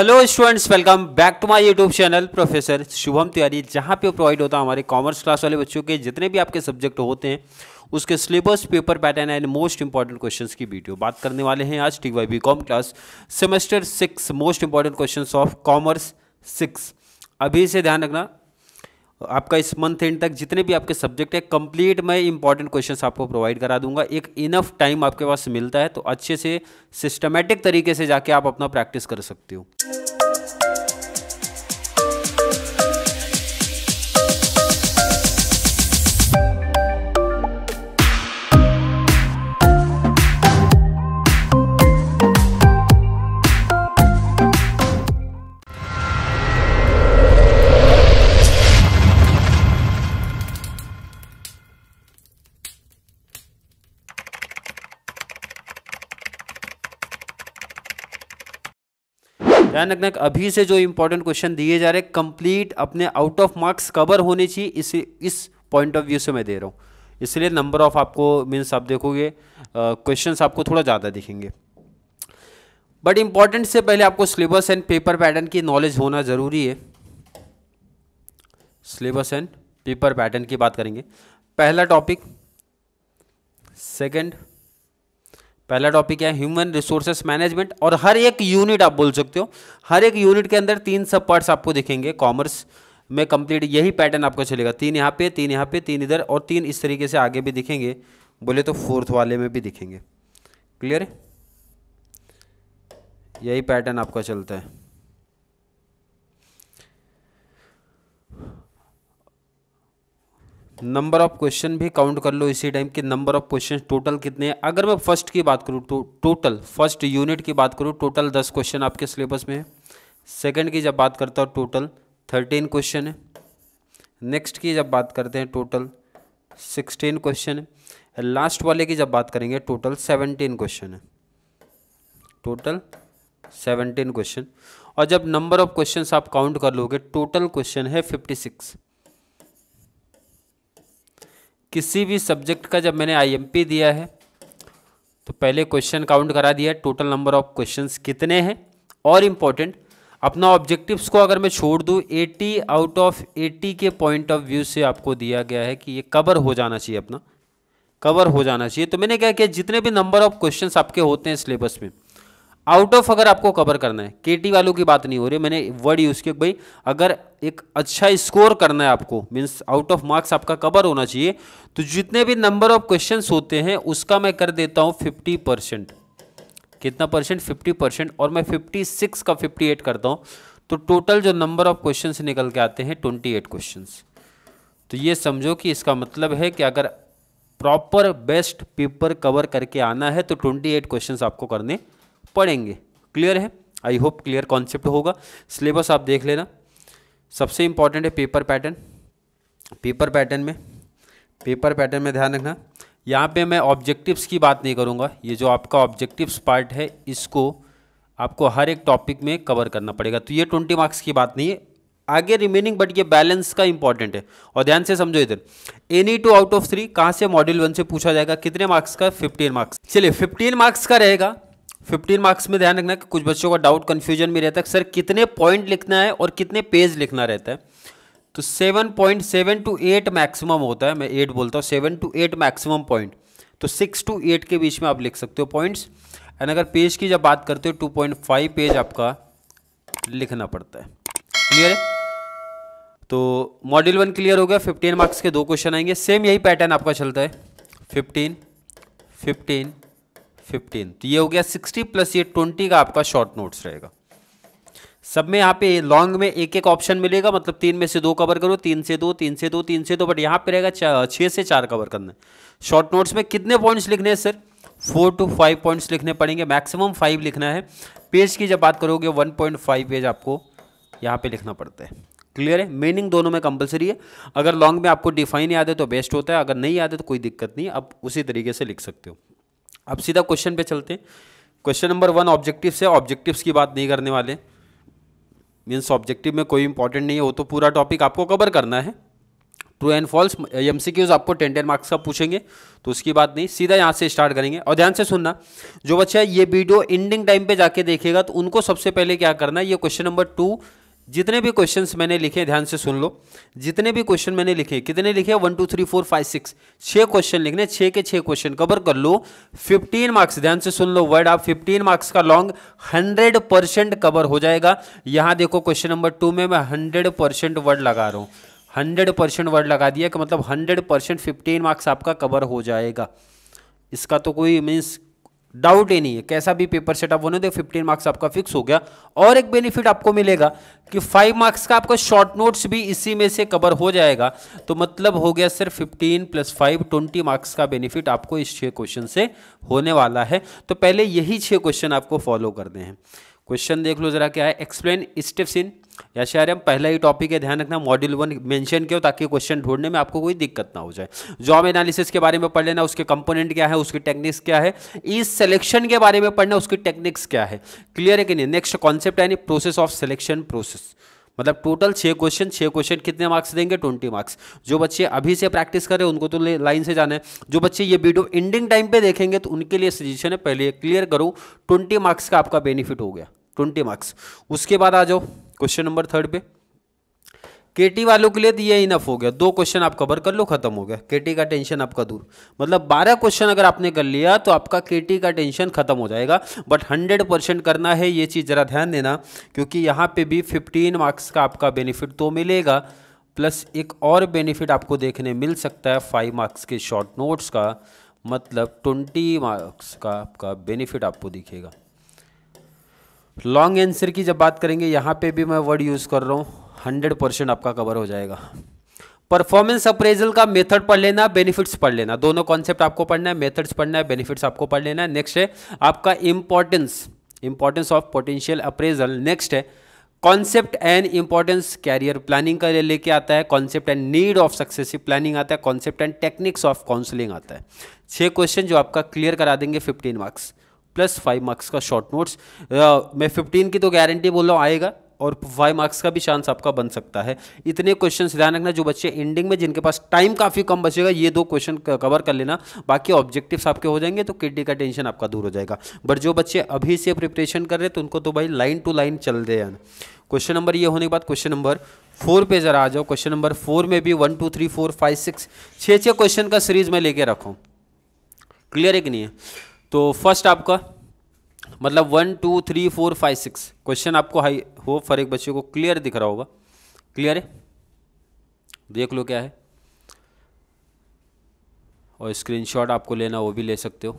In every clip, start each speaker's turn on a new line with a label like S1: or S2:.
S1: hello students welcome back to my YouTube channel professor Shubham Tiwari जहाँ पे provide होता है हमारे कॉमर्स क्लास वाले बच्चों के जितने भी आपके सब्जेक्ट होते हैं उसके syllabus paper pattern and most important questions की वीडियो बात करने वाले हैं आज T Y B com class semester six most important question of commerce six अभी से ध्यान रखना आपका इस मंथ एंड तक जितने भी आपके सब्जेक्ट है कंप्लीट मैं इंपॉर्टेंट क्वेश्चंस आपको प्रोवाइड करा दूंगा एक इनफ टाइम आपके पास मिलता है तो अच्छे से सिस्टमेटिक तरीके से जाके आप अपना प्रैक्टिस कर सकते हो ध्यान रखना अभी से जो इंपॉर्टेंट क्वेश्चन दिए जा रहे हैं कंप्लीट अपने आउट ऑफ मार्क्स कवर होने चाहिए इस इस पॉइंट ऑफ व्यू से मैं दे रहा हूँ इसलिए नंबर ऑफ आपको मीन्स आप देखोगे क्वेश्चन uh, आपको थोड़ा ज़्यादा दिखेंगे बट इम्पॉर्टेंट से पहले आपको सिलेबस एंड पेपर पैटर्न की नॉलेज होना ज़रूरी है सिलेबस एंड पेपर पैटर्न की बात करेंगे पहला टॉपिक सेकंड पहला टॉपिक है ह्यूमन रिसोर्सेस मैनेजमेंट और हर एक यूनिट आप बोल सकते हो हर एक यूनिट के अंदर तीन सब पार्ट्स आपको दिखेंगे कॉमर्स में कंप्लीट यही पैटर्न आपका चलेगा तीन यहाँ पे तीन यहाँ पे तीन इधर और तीन इस तरीके से आगे भी दिखेंगे बोले तो फोर्थ वाले में भी दिखेंगे क्लियर है यही पैटर्न आपका चलता है नंबर ऑफ क्वेश्चन भी काउंट कर लो इसी टाइम कि नंबर ऑफ क्वेश्चन टोटल कितने हैं अगर मैं फर्स्ट की बात करूँ तो टोटल फर्स्ट यूनिट की बात करूँ टोटल दस क्वेश्चन आपके सिलेबस में है सेकेंड की जब बात करता हूँ टोटल थर्टीन क्वेश्चन है नेक्स्ट की जब बात करते हैं टोटल सिक्सटीन क्वेश्चन है लास्ट वाले की जब बात करेंगे टोटल सेवनटीन क्वेश्चन है टोटल सेवनटीन क्वेश्चन और जब नंबर ऑफ क्वेश्चन आप काउंट कर लोगे टोटल क्वेश्चन है फिफ्टी सिक्स किसी भी सब्जेक्ट का जब मैंने आईएमपी दिया है तो पहले क्वेश्चन काउंट करा दिया टोटल नंबर ऑफ क्वेश्चंस कितने हैं और इम्पॉर्टेंट अपना ऑब्जेक्टिव्स को अगर मैं छोड़ दूँ एटी आउट ऑफ एटी के पॉइंट ऑफ व्यू से आपको दिया गया है कि ये कवर हो जाना चाहिए अपना कवर हो जाना चाहिए तो मैंने क्या किया जितने भी नंबर ऑफ क्वेश्चंस आपके होते हैं सिलेबस में आउट ऑफ अगर आपको कवर करना है केटी वालों की बात नहीं हो रही मैंने वर्ड यूज़ किया भाई अगर एक अच्छा स्कोर करना है आपको मीन्स आउट ऑफ मार्क्स आपका कवर होना चाहिए तो जितने भी नंबर ऑफ क्वेश्चन होते हैं उसका मैं कर देता हूँ फिफ्टी परसेंट कितना परसेंट फिफ्टी परसेंट और मैं फिफ्टी सिक्स का फिफ्टी एट करता हूँ तो टोटल जो नंबर ऑफ क्वेश्चन निकल के आते हैं ट्वेंटी एट क्वेश्चन तो ये समझो कि इसका मतलब है कि अगर प्रॉपर बेस्ट पेपर कवर करके आना है तो ट्वेंटी एट क्वेश्चन आपको करने पढ़ेंगे क्लियर है आई होप क्लियर कॉन्सेप्ट होगा सिलेबस आप देख लेना सबसे इम्पॉर्टेंट है पेपर पैटर्न पेपर पैटर्न में पेपर पैटर्न में ध्यान रखना यहाँ पे मैं ऑब्जेक्टिव्स की बात नहीं करूँगा ये जो आपका ऑब्जेक्टिव्स पार्ट है इसको आपको हर एक टॉपिक में कवर करना पड़ेगा तो ये ट्वेंटी मार्क्स की बात नहीं है आगे रिमेनिंग बट ये बैलेंस का इंपॉर्टेंट है और ध्यान से समझो इधर any two out of three कहाँ से मॉड्यूल वन से पूछा जाएगा कितने मार्क्स का फिफ्टीन मार्क्स चलिए फिफ्टीन मार्क्स का रहेगा फिफ्टीन मार्क्स में ध्यान रखना कि कुछ बच्चों का डाउट कन्फ्यूजन भी रहता है सर कितने पॉइंट लिखना है और कितने पेज लिखना रहता है तो seven point seven to eight maximum होता है मैं एट बोलता हूँ seven to eight maximum point तो सिक्स टू एट के बीच में आप लिख सकते हो पॉइंट्स एंड अगर पेज की जब बात करते हो टू पॉइंट फाइव पेज आपका लिखना पड़ता है क्लियर है तो मॉड्यूल वन क्लियर हो गया फिफ्टीन मार्क्स के दो क्वेश्चन आएंगे सेम यही पैटर्न आपका चलता है फिफ्टीन फिफ्टीन फिफ्टीन तो ये हो गया सिक्सटी प्लस ये ट्वेंटी का आपका शॉर्ट नोट्स रहेगा सब में यहाँ पे लॉन्ग में एक एक ऑप्शन मिलेगा मतलब तीन में से दो कवर करो तीन से दो तीन से दो तीन से दो बट यहाँ पे रहेगा छः से चार कवर करना शॉर्ट नोट्स में कितने पॉइंट्स लिखने हैं sir four to five points लिखने पड़ेंगे मैक्सिमम फाइव लिखना है पेज की जब बात करोगे वन पॉइंट फाइव पेज आपको यहाँ पे लिखना पड़ता है क्लियर है मीनिंग दोनों में कंपलसरी है अगर लॉन्ग में आपको डिफाइन याद है तो बेस्ट होता है अगर नहीं याद है तो कोई दिक्कत नहीं आप उसी तरीके से लिख सकते हो अब सीधा क्वेश्चन पे चलते हैं क्वेश्चन नंबर वन ऑब्जेक्टिव से ऑब्जेक्टिव्स की बात नहीं करने वाले मीन्स ऑब्जेक्टिव में कोई इंपॉर्टेंट नहीं है वो तो पूरा टॉपिक आपको कवर करना है true and false M C Qs आपको टेन टेन मार्क्स का पूछेंगे तो उसकी बात नहीं सीधा यहाँ से स्टार्ट करेंगे और ध्यान से सुनना जो बच्चा ये वीडियो एंडिंग टाइम पे जाके देखेगा तो उनको सबसे पहले क्या करना है ये क्वेश्चन नंबर टू जितने भी क्वेश्चन मैंने लिखे ध्यान से सुन लो जितने भी क्वेश्चन मैंने लिखे कितने लिखे one two three four five six छः क्वेश्चन लिखने छः के छः क्वेश्चन कवर कर लो फिफ्टीन मार्क्स ध्यान से सुन लो वर्ड आप फिफ्टीन मार्क्स का लॉन्ग हंड्रेड परसेंट कवर हो जाएगा यहाँ देखो क्वेश्चन नंबर टू में मैं हंड्रेड परसेंट वर्ड लगा रहा हूँ हंड्रेड परसेंट वर्ड लगा दिया कि मतलब हंड्रेड परसेंट फिफ्टीन मार्क्स आपका कवर हो जाएगा इसका तो कोई मीन्स डाउट ही नहीं है कैसा भी पेपर सेट आप होने दे 15 मार्क्स आपका फिक्स हो गया और एक बेनिफिट आपको मिलेगा कि 5 मार्क्स का आपका शॉर्ट नोट्स भी इसी में से कवर हो जाएगा तो मतलब हो गया सिर्फ 15 प्लस 5 ट्वेंटी मार्क्स का बेनिफिट आपको इस छः क्वेश्चन से होने वाला है तो पहले यही छः क्वेश्चन आपको फॉलो करने हैं क्वेश्चन देख लो जरा क्या है एक्सप्लेन स्टेप्स इन या शायर पहला ही टॉपिक है ध्यान रखना मॉड्यूल वन मेंशन किया ताकि क्वेश्चन ढूंढने में आपको कोई दिक्कत ना हो जाए जॉब एनालिसिस के बारे में पढ़ लेना उसके कंपोनेंट क्या है उसकी टेक्निक्स क्या है ई सिलेक्शन के बारे में पढ़ना उसकी टेक्निक्स क्या है क्लियर है कि नहीं नेक्स्ट कॉन्सेप्ट है प्रोसेस ऑफ सिलेक्शन प्रोसेस मतलब टोटल छः क्वेश्चन छः क्वेश्चन कितने मार्क्स देंगे ट्वेंटी मार्क्स जो बच्चे अभी से प्रैक्टिस कर रहे हैं उनको तो लाइन से जाना है जो बच्चे ये वीडियो एंडिंग टाइम पे देखेंगे तो उनके लिए सजेशन है पहले क्लियर करूँ ट्वेंटी मार्क्स का आपका बेनिफिट हो गया ट्वेंटी मार्क्स उसके बाद आ जाओ क्वेश्चन नंबर थर्ड पे केटी वालों के लिए तो ये इनफ हो गया दो क्वेश्चन आप कवर कर लो खत्म हो गया केटी का टेंशन आपका दूर मतलब बारह क्वेश्चन अगर आपने कर लिया तो आपका केटी का टेंशन खत्म हो जाएगा बट हंड्रेड परसेंट करना है ये चीज़ ज़रा ध्यान देना क्योंकि यहाँ पे भी फिफ्टीन मार्क्स का आपका बेनिफिट तो मिलेगा प्लस एक और बेनिफिट आपको देखने मिल सकता है फाइव मार्क्स के शॉर्ट नोट्स का मतलब ट्वेंटी मार्क्स का आपका बेनिफिट आपको दिखेगा लॉन्ग आंसर की जब बात करेंगे यहाँ पे भी मैं वर्ड यूज़ कर रहा हूँ हंड्रेड परसेंट आपका कवर हो जाएगा परफॉर्मेंस अप्रेजल का मेथड पढ़ लेना बेनिफिट्स पढ़ लेना दोनों कॉन्सेप्ट आपको पढ़ना है मेथड्स पढ़ना है बेनिफिट्स आपको पढ़ लेना है नेक्स्ट है आपका importance importance of potential appraisal next है concept and importance career planning का लेके आता है concept and need of successive planning आता है concept and techniques of counselling आता है छः क्वेश्चन जो आपका क्लियर करा देंगे fifteen marks plus five marks का शॉर्ट नोट्स uh, मैं फिफ्टीन की तो गारंटी बोल रहा हूँ आएगा और फाइव मार्क्स का भी चांस आपका बन सकता है इतने क्वेश्चन ध्यान रखना जो बच्चे एंडिंग में जिनके पास टाइम काफ़ी कम बचेगा ये दो क्वेश्चन कवर कर लेना बाकी ऑब्जेक्टिव्स आपके हो जाएंगे तो किडनी का टेंशन आपका दूर हो जाएगा बट जो बच्चे अभी से प्रिपरेशन कर रहे हैं तो उनको तो भाई लाइन टू लाइन चल रहे हैं क्वेश्चन नंबर ये होने के बाद क्वेश्चन नंबर फोर पे जरा आ जाओ क्वेश्चन नंबर फोर में भी one two three four five six छः छः क्वेश्चन का सीरीज में लेके रखूँ क्लियर है कि नहीं है तो फर्स्ट आपका मतलब one two three four five six question आपको हाई होप हर एक बच्चे को क्लियर दिख रहा होगा क्लियर है देख लो क्या है और स्क्रीनशॉट आपको लेना वो भी ले सकते हो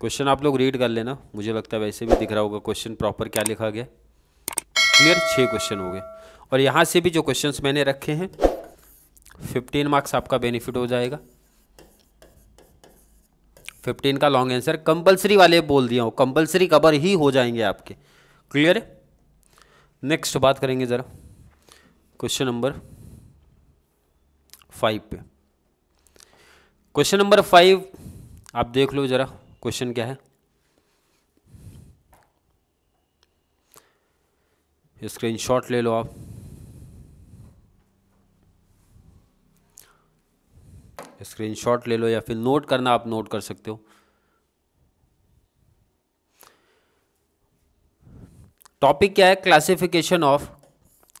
S1: क्वेश्चन आप लोग रीड कर लेना मुझे लगता है वैसे भी दिख रहा होगा क्वेश्चन प्रॉपर क्या लिखा गया क्लियर छः क्वेश्चन हो गए और यहाँ से भी जो क्वेश्चंस मैंने रखे हैं फिफ्टीन मार्क्स आपका बेनिफिट हो जाएगा फिफ्टीन का लॉन्ग आंसर कंपलसरी वाले बोल दिया हूँ कंपलसरी कवर ही हो जाएंगे आपके क्लियर है नेक्स्ट बात करेंगे ज़रा क्वेश्चन नंबर फाइव पे क्वेश्चन नंबर फाइव आप देख लो ज़रा क्वेश्चन क्या है स्क्रीनशॉट ले लो आप स्क्रीनशॉट ले लो या फिर नोट करना आप नोट कर सकते हो टॉपिक क्या है क्लासिफिकेशन ऑफ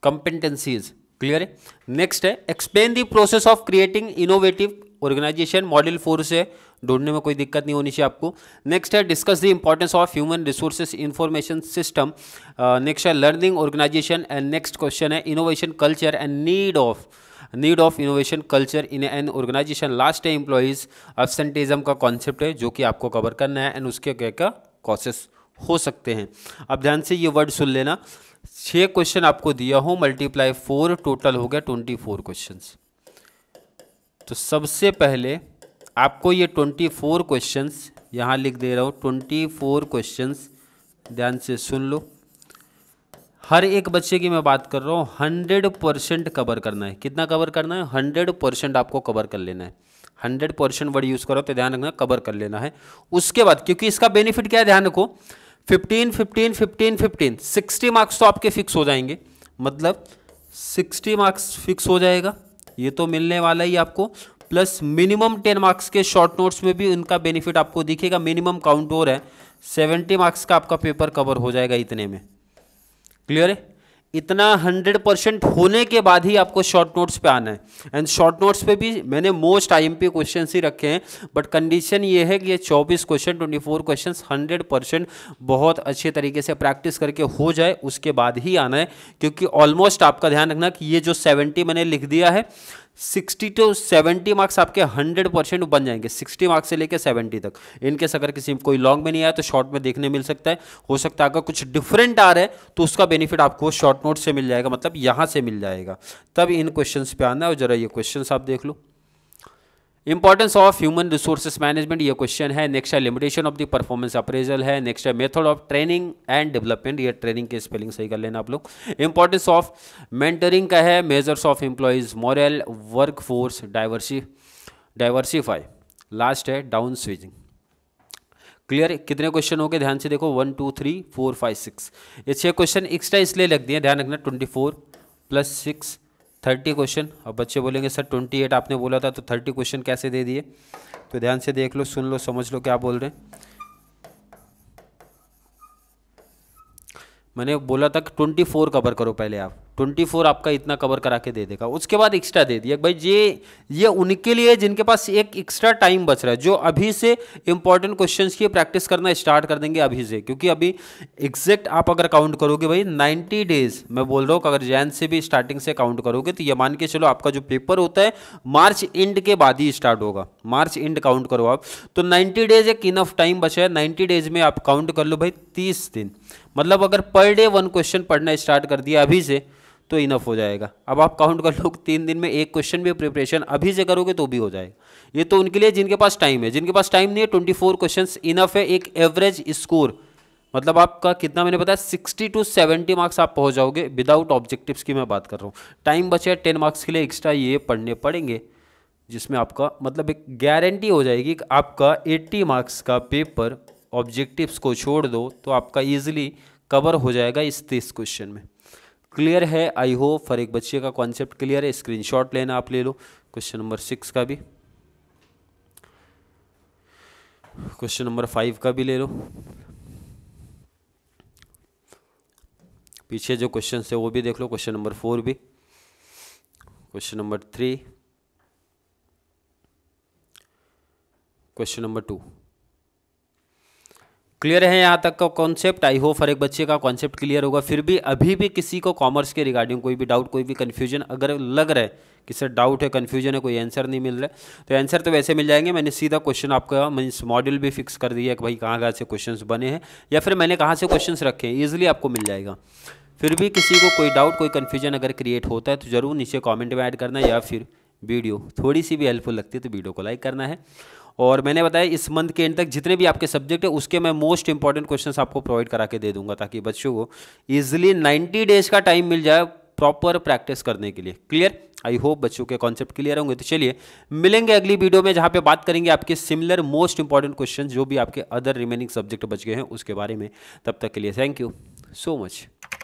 S1: कंपिटेंसीज क्लियर है नेक्स्ट है explain the process of creating innovative organisation model four से ढूंढने में कोई दिक्कत नहीं होनी चाहिए आपको नेक्स्ट है discuss the importance of human resources information system next है learning organisation and next question है innovation culture and need of need of innovation culture in an organisation last है इंप्लॉइज एब्सेंटिज्म का कॉन्सेप्ट है जो कि आपको cover करना है एंड उसके क्या क्या कॉसेस हो सकते हैं अब ध्यान से ये वर्ड सुन लेना छः क्वेश्चन आपको दिया हो मल्टीप्लाई फोर टोटल हो गया ट्वेंटी फोर क्वेश्चन तो सबसे पहले आपको ये ट्वेंटी फोर क्वेश्चन यहाँ लिख दे रहा हूँ ट्वेंटी फोर क्वेश्चन ध्यान से सुन लो हर एक बच्चे की मैं बात कर रहा हूँ हंड्रेड परसेंट कवर करना है कितना कवर करना है हंड्रेड परसेंट आपको कवर कर लेना है हंड्रेड परसेंट वर्ड यूज़ करो तो ध्यान रखना कवर कर लेना है उसके बाद क्योंकि इसका बेनिफिट क्या है ध्यान रखो fifteen fifteen fifteen fifteen sixty marks तो आपके फिक्स हो जाएंगे मतलब सिक्सटी मार्क्स फिक्स हो जाएगा ये तो मिलने वाला ही आपको प्लस मिनिमम टेन मार्क्स के शॉर्ट नोट्स में भी उनका बेनिफिट आपको दिखेगा मिनिमम काउंट और है सेवेंटी मार्क्स का आपका पेपर कवर हो जाएगा इतने में क्लियर है इतना हंड्रेड परसेंट होने के बाद ही आपको शॉर्ट नोट्स पे आना है एंड शॉर्ट नोट्स पे भी मैंने most I M P question ही रखे हैं बट कंडीशन ये है कि ये चौबीस question twenty four question hundred percent बहुत अच्छे तरीके से प्रैक्टिस करके हो जाए उसके बाद ही आना है क्योंकि ऑलमोस्ट आपका ध्यान रखना कि ये जो सेवेंटी मैंने लिख दिया है सिक्सटी टू सेवेंटी मार्क्स आपके हंड्रेड परसेंट बन जाएंगे सिक्सटी मार्क्स से लेकर सेवेंटी तक इनके अगर किसी कोई लॉन्ग में नहीं आया तो शॉर्ट में देखने मिल सकता है हो सकता है अगर कुछ डिफरेंट आ रहा है तो उसका बेनिफिट आपको शॉर्ट नोट से मिल जाएगा मतलब यहाँ से मिल जाएगा तब इन क्वेश्चन पे आना है और जरा ये क्वेश्चन आप देख लो importance of human resources management ये क्वेश्चन है नेक्स्ट है limitation of the performance appraisal है नेक्स्ट है method of training and development ये ट्रेनिंग के स्पेलिंग सही कर लेना आप लोग इंपॉर्टेंस ऑफ मेंटरिंग का है measures of employees morale work force diversi diversify last है डाउन स्विजिंग क्लियर कितने क्वेश्चन हो गए ध्यान से देखो one two three four five six ये छः क्वेश्चन एक्स्ट्रा इसलिए लग दिए ध्यान रखना twenty four plus six thirty question अब बच्चे बोलेंगे सर ट्वेंटी एट आपने बोला था तो थर्टी क्वेश्चन कैसे दे दिए तो ध्यान से देख लो सुन लो समझ लो क्या बोल रहे हैं मैंने बोला था कि ट्वेंटी फोर कवर करो पहले आप ट्वेंटी फोर आपका इतना कवर करा के दे देगा उसके बाद एक्स्ट्रा दे दिया भाई ये ये उनके लिए जिनके पास एक एक्स्ट्रा टाइम बच रहा है जो अभी से इंपॉर्टेंट क्वेश्चन की प्रैक्टिस करना स्टार्ट कर देंगे अभी से क्योंकि अभी एग्जैक्ट आप अगर काउंट करोगे भाई नाइन्टी डेज मैं बोल रहा हूँ अगर जैन से भी स्टार्टिंग से काउंट करोगे तो ये मान के चलो आपका जो पेपर होता है मार्च एंड के बाद ही स्टार्ट होगा मार्च एंड काउंट करो आप तो नाइन्टी डेज एक इनफ टाइम बचा है नाइन्टी डेज में आप काउंट कर लो भाई तीस दिन मतलब अगर पर डे वन क्वेश्चन पढ़ना स्टार्ट कर दिया अभी से तो इनफ हो जाएगा अब आप काउंट कर लो तीन दिन में एक क्वेश्चन भी प्रिपरेशन अभी से करोगे तो भी हो जाएगा ये तो उनके लिए जिनके पास टाइम है जिनके पास टाइम नहीं है ट्वेंटी फोर क्वेश्चन इनफ है एक एवरेज स्कोर मतलब आपका कितना मैंने बताया सिक्सटी टू सेवेंटी मार्क्स आप पहुंच जाओगे विदाउट ऑब्जेक्टिव्स की मैं बात कर रहा हूँ टाइम बचे टेन मार्क्स के लिए एक्स्ट्रा ये पढ़ने पड़ेंगे जिसमें आपका मतलब एक गारंटी हो जाएगी कि आपका एट्टी मार्क्स का पेपर ऑब्जेक्टिव्स को छोड़ दो तो आपका ईजिली कवर हो जाएगा इस तीस क्वेश्चन में क्लियर है आई होप हर एक बच्चे का कॉन्सेप्ट क्लियर है स्क्रीनशॉट लेना आप ले लो क्वेश्चन नंबर सिक्स का भी क्वेश्चन नंबर फाइव का भी ले लो पीछे जो क्वेश्चन है वो भी देख लो क्वेश्चन नंबर फोर भी question number three question number two clear है यहाँ तक का कॉन्सेप्ट आई होप हर एक बच्चे का कॉन्सेप्ट क्लियर होगा फिर भी अभी भी किसी को कॉमर्स के रिगार्डिंग कोई भी डाउट कोई भी कन्फ्यूजन अगर लग रहा है कि सर डाउट है कन्फ्यूजन है कोई आंसर नहीं मिल रहा है तो आंसर तो वैसे मिल जाएंगे मैंने सीधा क्वेश्चन आपका मीन्स मॉड्यूल भी फिक्स कर दिया कि भाई कहाँ कहाँ से क्वेश्चन बने हैं या फिर मैंने कहाँ से क्वेश्चन रखे हैं ईजिली आपको मिल जाएगा फिर भी किसी को कोई डाउट कोई कन्फ्यूजन अगर क्रिएट होता है तो ज़रूर नीचे कॉमेंट में ऐड करना या फिर वीडियो थोड़ी सी भी हेल्पफुल लगती है तो वीडियो को लाइक करना है और मैंने बताया इस मंथ के एंड तक जितने भी आपके सब्जेक्ट है उसके मैं मोस्ट इंपॉर्टेंट क्वेश्चन आपको प्रोवाइड करा के दे दूंगा ताकि बच्चों को ईजिली नाइन्टी डेज का टाइम मिल जाए प्रॉपर प्रैक्टिस करने के लिए क्लियर आई होप बच्चों के कॉन्सेप्ट क्लियर होंगे तो चलिए मिलेंगे अगली वीडियो में जहाँ पे बात करेंगे आपके सिमिलर मोस्ट इंपॉर्टेंट क्वेश्चन जो भी आपके अदर रिमेनिंग सब्जेक्ट बच गए हैं उसके बारे में तब तक के लिए थैंक यू सो मच